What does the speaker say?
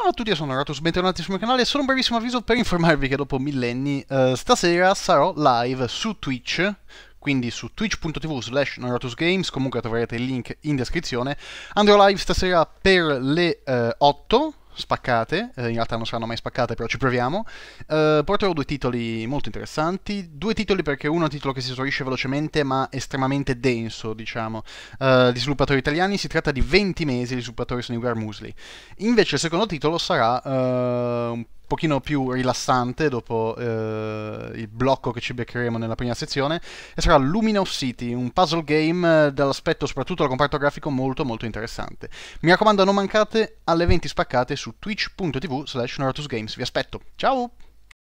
Ciao a tutti, io sono Ratus, bentornati sul mio canale e solo un brevissimo avviso per informarvi che dopo millenni eh, stasera sarò live su Twitch quindi su twitch.tv slash Games, comunque troverete il link in descrizione. Andrò live stasera per le eh, 8 spaccate, eh, in realtà non saranno mai spaccate, però ci proviamo. Eh, porterò due titoli molto interessanti, due titoli perché uno è un titolo che si esaurisce velocemente ma estremamente denso, diciamo, eh, di sviluppatori italiani, si tratta di 20 mesi, di sviluppatori sono i Garmusli. Invece il secondo titolo sarà eh, un pochino più rilassante dopo Eh, il blocco che ci beccheremo nella prima sezione, e sarà Luminous City, un puzzle game eh, dall'aspetto soprattutto al comparto grafico molto molto interessante. Mi raccomando non mancate alle 20 spaccate su twitch.tv slash Games, vi aspetto, ciao!